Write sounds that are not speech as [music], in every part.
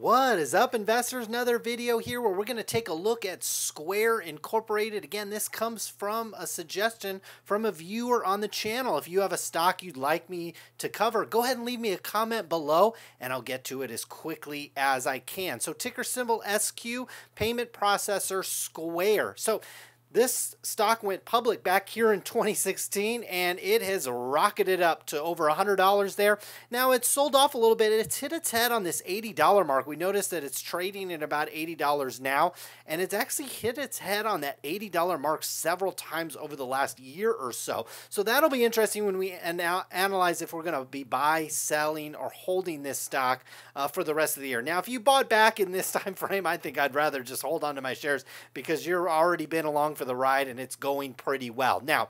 What is up, investors? Another video here where we're going to take a look at Square Incorporated. Again, this comes from a suggestion from a viewer on the channel. If you have a stock you'd like me to cover, go ahead and leave me a comment below and I'll get to it as quickly as I can. So, ticker symbol SQ, payment processor Square. So, this stock went public back here in 2016 and it has rocketed up to over $100 there. Now it's sold off a little bit. It's hit its head on this $80 mark. We noticed that it's trading at about $80 now and it's actually hit its head on that $80 mark several times over the last year or so. So that'll be interesting when we an analyze if we're going to be buy, selling, or holding this stock uh, for the rest of the year. Now, if you bought back in this [laughs] time frame, I think I'd rather just hold on to my shares because you've already been along for the ride and it's going pretty well. Now,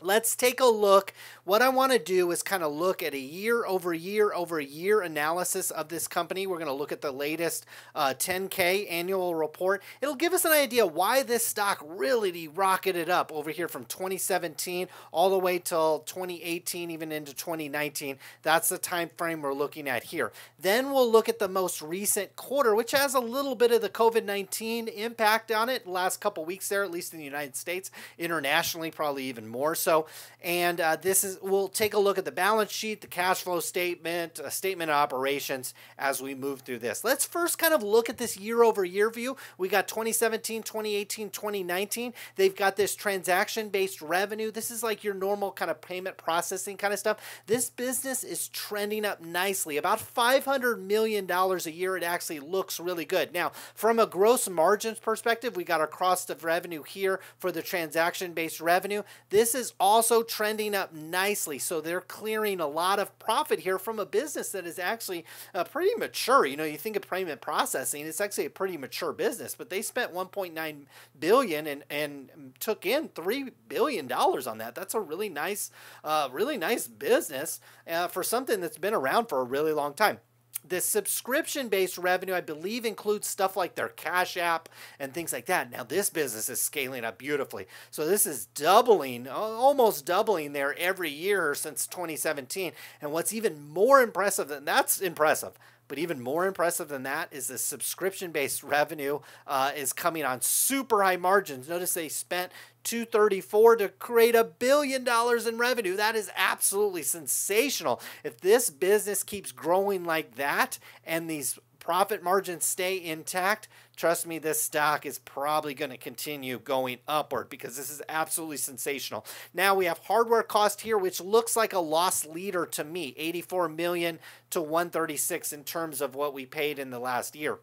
Let's take a look. What I want to do is kind of look at a year over year over year analysis of this company. We're going to look at the latest uh, 10K annual report. It'll give us an idea why this stock really rocketed up over here from 2017 all the way till 2018, even into 2019. That's the time frame we're looking at here. Then we'll look at the most recent quarter, which has a little bit of the COVID-19 impact on it. Last couple weeks there, at least in the United States, internationally probably even more. So so. And uh, this is we'll take a look at the balance sheet, the cash flow statement, uh, statement of operations as we move through this. Let's first kind of look at this year over year view. We got 2017, 2018, 2019. They've got this transaction based revenue. This is like your normal kind of payment processing kind of stuff. This business is trending up nicely, about 500 million dollars a year. It actually looks really good. Now, from a gross margins perspective, we got our cost of revenue here for the transaction based revenue. This is also trending up nicely. So they're clearing a lot of profit here from a business that is actually uh, pretty mature. You know, you think of payment processing, it's actually a pretty mature business, but they spent 1.9 billion and and took in 3 billion dollars on that. That's a really nice uh, really nice business uh, for something that's been around for a really long time the subscription based revenue, I believe, includes stuff like their Cash App and things like that. Now, this business is scaling up beautifully. So, this is doubling, almost doubling there every year since 2017. And what's even more impressive than that's impressive but even more impressive than that is the subscription based revenue uh, is coming on super high margins. Notice they spent 234 to create a billion dollars in revenue. That is absolutely sensational. If this business keeps growing like that and these profit margins stay intact, trust me, this stock is probably going to continue going upward because this is absolutely sensational. Now we have hardware cost here, which looks like a loss leader to me, 84 million to 136 in terms of what we paid in the last year.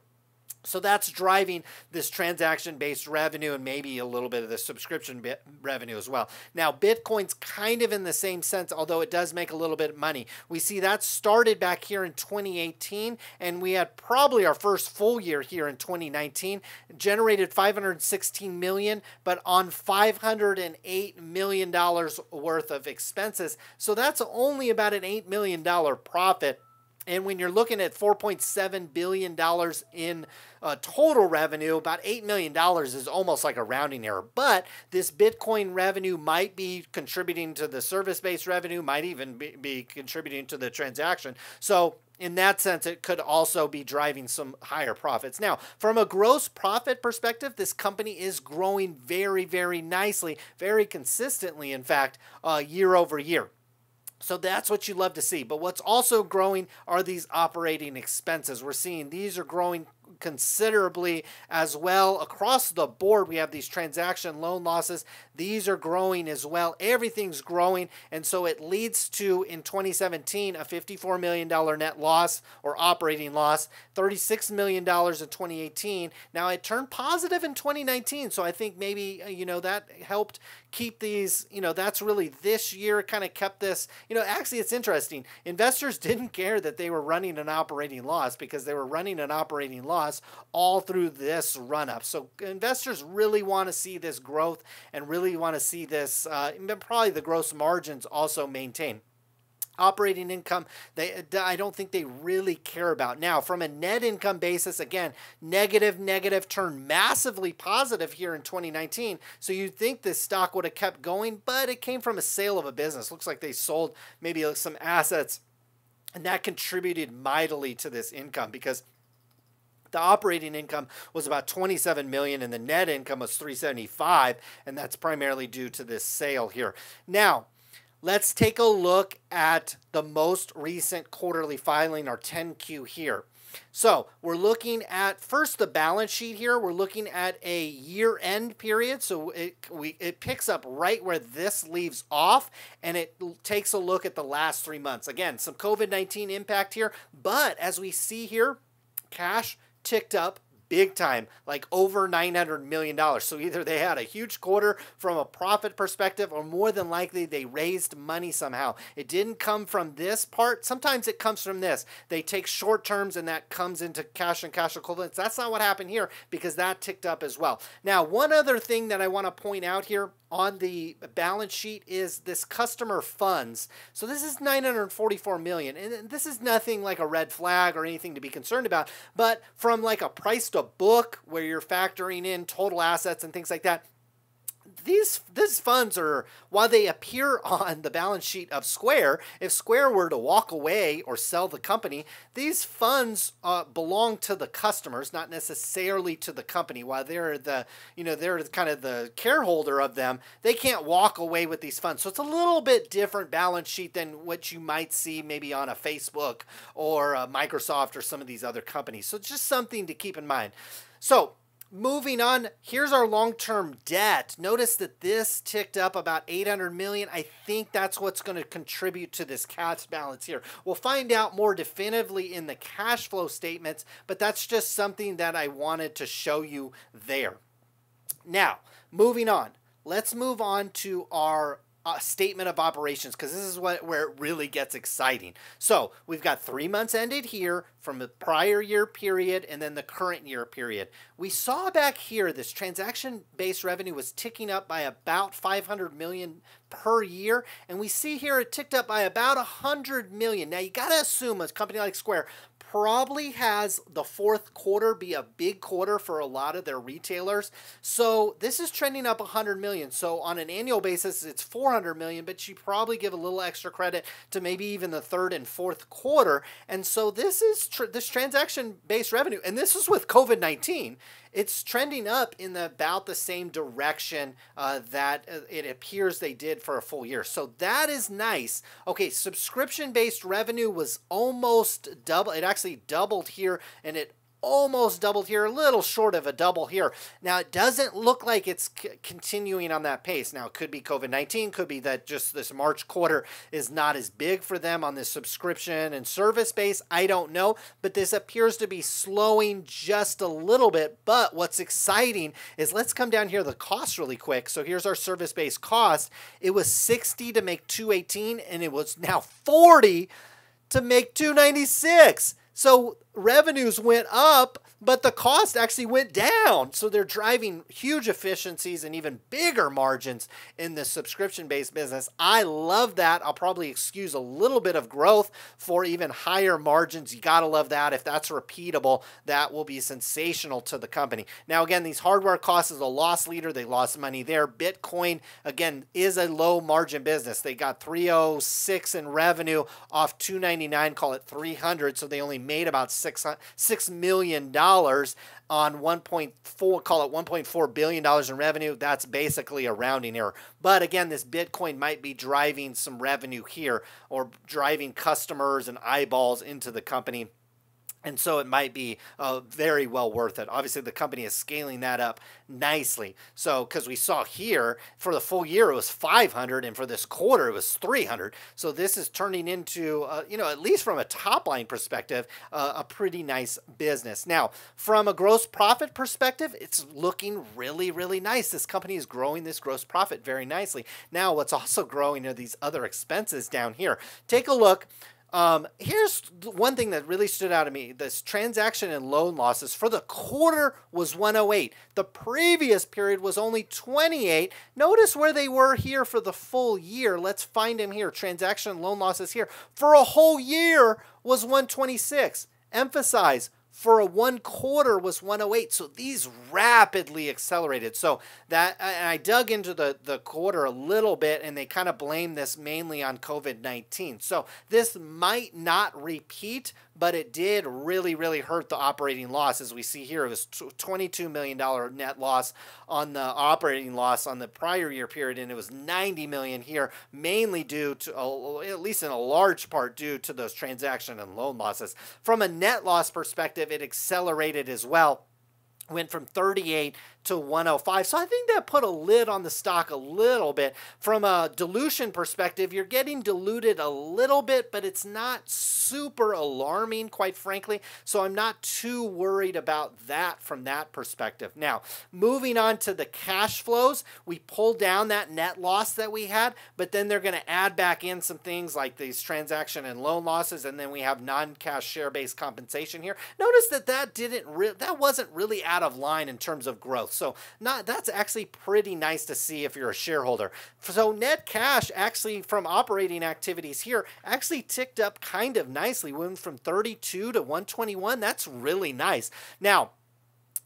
So that's driving this transaction based revenue and maybe a little bit of the subscription revenue as well. Now, Bitcoin's kind of in the same sense, although it does make a little bit of money. We see that started back here in 2018, and we had probably our first full year here in 2019, generated 516 million, but on 508 million dollars worth of expenses. So that's only about an 8 million dollar profit and when you're looking at $4.7 billion in uh, total revenue, about $8 million is almost like a rounding error. But this Bitcoin revenue might be contributing to the service based revenue, might even be, be contributing to the transaction. So in that sense, it could also be driving some higher profits. Now, from a gross profit perspective, this company is growing very, very nicely, very consistently, in fact, uh, year over year. So that's what you love to see. But what's also growing are these operating expenses. We're seeing these are growing considerably as well. Across the board, we have these transaction loan losses. These are growing as well. Everything's growing. And so it leads to, in 2017, a $54 million net loss or operating loss, $36 million in 2018. Now it turned positive in 2019. So I think maybe, uh, you know, that helped keep these, you know, that's really this year kind of kept this, you know, actually it's interesting. Investors [laughs] didn't care that they were running an operating loss because they were running an operating loss us all through this run up. So investors really want to see this growth and really want to see this, uh, probably the gross margins also maintain. operating income they i don't think they really care about now from a net income basis again negative negative turned massively positive here in 2019 so you'd think this stock would have kept going but it came from a sale of a business looks like they sold maybe uh, some assets and that contributed mightily to this income because the operating income was about 27 million and the net income was 375 and that's primarily due to this sale here. Now, let's take a look at the most recent quarterly filing or 10Q here. So we're looking at first the balance sheet here. We're looking at a year-end period, so it we it picks up right where this leaves off, and it takes a look at the last three months. Again, some COVID nineteen impact here, but as we see here, cash ticked up big time, like over $900 million. So either they had a huge quarter from a profit perspective, or more than likely they raised money somehow. It didn't come from this part. Sometimes it comes from this. They take short terms and that comes into cash and cash equivalents. That's not what happened here because that ticked up as well. Now, one other thing that I want to point out here on the balance sheet is this customer funds. So this is 944 million and this is nothing like a red flag or anything to be concerned about, but from like a price to a book where you're factoring in total assets and things like that, these these funds are while they appear [laughs] on the balance sheet of Square, if Square were to walk away or sell the company, these funds uh, belong to the customers, not necessarily to the company. While they're the you know they're kind of the careholder of them, they can't walk away with these funds. So it's a little bit different balance sheet than what you might see maybe on a Facebook or a Microsoft or some of these other companies. So it's just something to keep in mind. So Moving on, here's our long-term debt. Notice that this ticked up about 800 million. I think that's what's going to contribute to this cash balance here. We'll find out more definitively in the cash flow statements, but that's just something that I wanted to show you there. Now, moving on. Let's move on to our a statement of operations because this is what where it really gets exciting. So we've got three months ended here from the prior year period and then the current year period. We saw back here this transaction-based revenue was ticking up by about 500 million per year. And we see here it ticked up by about 100 million. Now you got to assume a company like Square probably has the fourth quarter be a big quarter for a lot of their retailers. So this is trending up 100 million. So on an annual basis, it's 400 million, but you probably give a little extra credit to maybe even the third and fourth quarter. And so this is tr this transaction based revenue, and this is with COVID 19 it's trending up in the, about the same direction uh, that uh, it appears they did for a full year. So that is nice. Okay, subscription based revenue was almost double. It actually doubled here and it almost doubled here, a little short of a double here. Now, it doesn't look like it's continuing on that pace. Now, it could be COVID 19, could be that just this March quarter is not as big for them on this subscription and service base. I don't know, but this appears to be slowing just a little bit. But what's exciting is let's come down here the cost really quick. So here's our service base cost. It was 60 to make 218, and it was now 40 to make 296. So revenues went up, but the cost actually went down. So they're driving huge efficiencies and even bigger margins in this subscription based business. I love that. I'll probably excuse a little bit of growth for even higher margins. You got to love that. If that's repeatable, that will be sensational to the company. Now, again, these hardware costs is a loss leader. They lost money there. Bitcoin, again, is a low margin business. They got 306 in revenue off 299, call it 300. So they only made about six uh, six million dollars on 1.4 call it 1.4 billion dollars in revenue that's basically a rounding error but again this bitcoin might be driving some revenue here or driving customers and eyeballs into the company and so it might be uh, very well worth it. Obviously, the company is scaling that up nicely. So, because we saw here for the full year it was 500, and for this quarter it was 300. So this is turning into, uh, you know, at least from a top line perspective, uh, a pretty nice business. Now, from a gross profit perspective, it's looking really, really nice. This company is growing this gross profit very nicely. Now, what's also growing are these other expenses down here. Take a look. Um, here's one thing that really stood out to me. This transaction and loan losses for the quarter was 108. The previous period was only 28. Notice where they were here for the full year. Let's find them here. Transaction and loan losses here for a whole year was 126. Emphasize for a one quarter was 108. So these rapidly accelerated. So that and I dug into the, the quarter a little bit and they kind of blame this mainly on COVID 19. So this might not repeat, but it did really, really hurt the operating loss. As we see here, it was $22 million net loss on the operating loss on the prior year period, and it was $90 million here, mainly due to, at least in a large part, due to those transaction and loan losses. From a net loss perspective, it accelerated as well went from 38 to 105. So I think that put a lid on the stock a little bit. From a dilution perspective, you're getting diluted a little bit, but it's not super alarming, quite frankly. So I'm not too worried about that from that perspective. Now, moving on to the cash flows, we pulled down that net loss that we had, but then they're going to add back in some things like these transaction and loan losses, and then we have non-cash share-based compensation here. Notice that that didn't that wasn't really out of line in terms of growth growth. So not that's actually pretty nice to see if you're a shareholder. So net cash actually from operating activities here actually ticked up kind of nicely, went from 32 to 121. That's really nice. Now,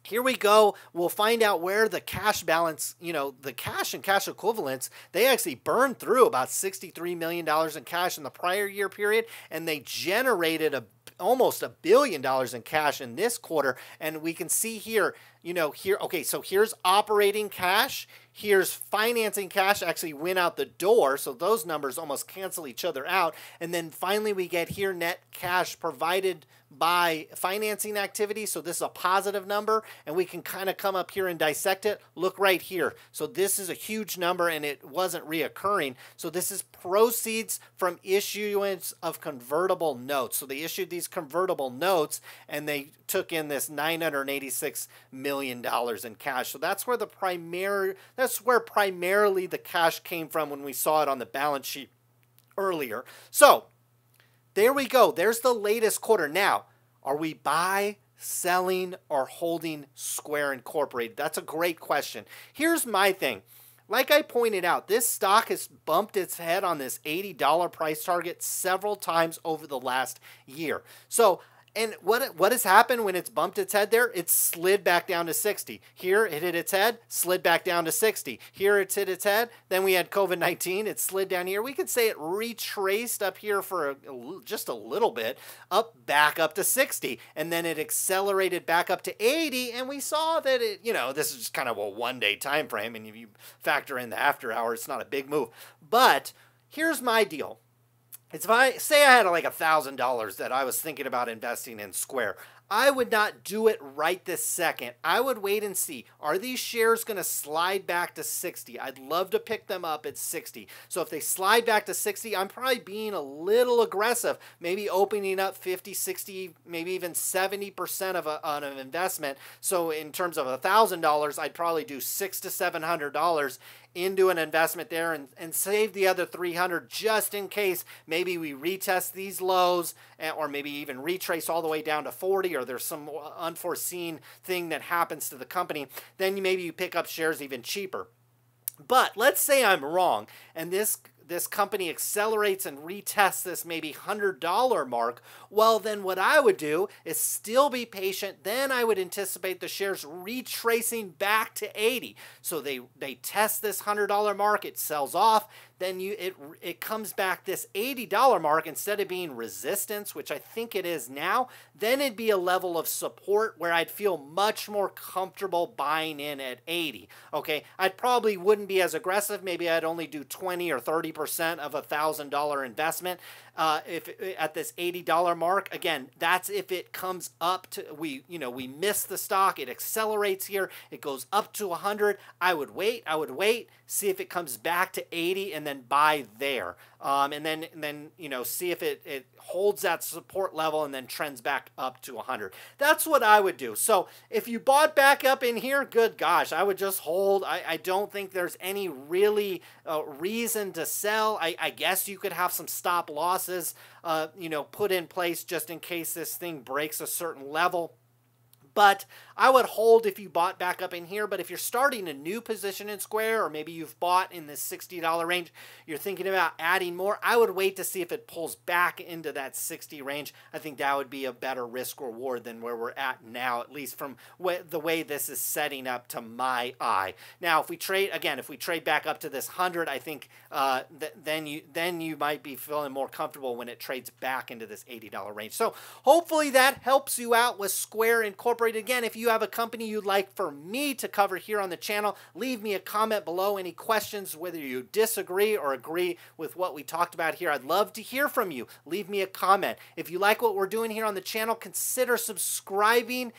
here we go we'll find out where the cash balance you know the cash and cash equivalents they actually burned through about $63 million in cash in the prior year period and they generated a almost a billion dollars in cash in this quarter. And we can see here, you know, here, okay, so here's operating cash. Here's financing cash actually went out the door. So those numbers almost cancel each other out. And then finally, we get here net cash provided by financing activity. So this is a positive number and we can kind of come up here and dissect it. Look right here. So this is a huge number and it wasn't reoccurring. So this is proceeds from issuance of convertible notes. So they issued these convertible notes and they took in this $986 million in cash. So that's where the primary, that's where primarily the cash came from when we saw it on the balance sheet earlier. So there we go. There's the latest quarter. Now, are we buy, selling, or holding Square Incorporated? That's a great question. Here's my thing. Like I pointed out, this stock has bumped its head on this $80 price target several times over the last year. So and what what has happened when it's bumped its head there? It's slid back down to 60. Here it hit its head, slid back down to 60. Here it's hit its head. Then we had COVID-19. It slid down here. We could say it retraced up here for a, just a little bit, up back up to 60, and then it accelerated back up to 80. And we saw that it, you know, this is just kind of a one-day time frame, and if you factor in the after hour, it's not a big move. But here's my deal. It's if I say I had like a thousand dollars that I was thinking about investing in Square, I would not do it right this second. I would wait and see. Are these shares going to slide back to 60? I'd love to pick them up at 60. So if they slide back to 60, I'm probably being a little aggressive, maybe opening up 50, 60, maybe even 70% of a, on an investment. So in terms of a $1,000, I'd probably do six to $700 into an investment there and, and save the other 300 just in case maybe we retest these lows or maybe even retrace all the way down to 40 or there's some unforeseen thing that happens to the company then maybe you pick up shares even cheaper but let's say i'm wrong and this this company accelerates and retests this maybe $100 mark, well, then what I would do is still be patient. Then I would anticipate the shares retracing back to 80. So they, they test this $100 mark, it sells off then you it it comes back this $80 mark instead of being resistance, which I think it is now, then it'd be a level of support where I'd feel much more comfortable buying in at 80. Okay? I probably wouldn't be as aggressive. Maybe I'd only do 20 or 30% of a $1,000 investment uh, if at this $80 mark. Again, that's if it comes up to we, you know, we miss the stock, it accelerates here, it goes up to 100, I would wait, I would wait, see if it comes back to 80 and and then buy there. Um, and then and then you know see if it, it holds that support level and then trends back up to 100. That's what I would do. So if you bought back up in here, good gosh, I would just hold. I, I don't think there's any really uh, reason to sell. I, I guess you could have some stop losses, uh, you know, put in place just in case this thing breaks a certain level but I would hold if you bought back up in here. But if you're starting a new position in Square, or maybe you've bought in this $60 range, you're thinking about adding more, I would wait to see if it pulls back into that 60 range. I think that would be a better risk reward than where we're at now, at least from the way this is setting up to my eye. Now, if we trade, again, if we trade back up to this 100, I think uh, th then, you, then you might be feeling more comfortable when it trades back into this $80 range. So hopefully that helps you out with Square Incorporated incorporated. Again, if you have a company you'd like for me to cover here on the channel, leave me a comment below any questions, whether you disagree or agree with what we talked about here. I'd love to hear from you. Leave me a comment. If you like what we're doing here on the channel, consider subscribing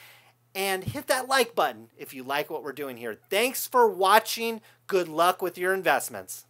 and hit that like button if you like what we're doing here. Thanks for watching. Good luck with your investments.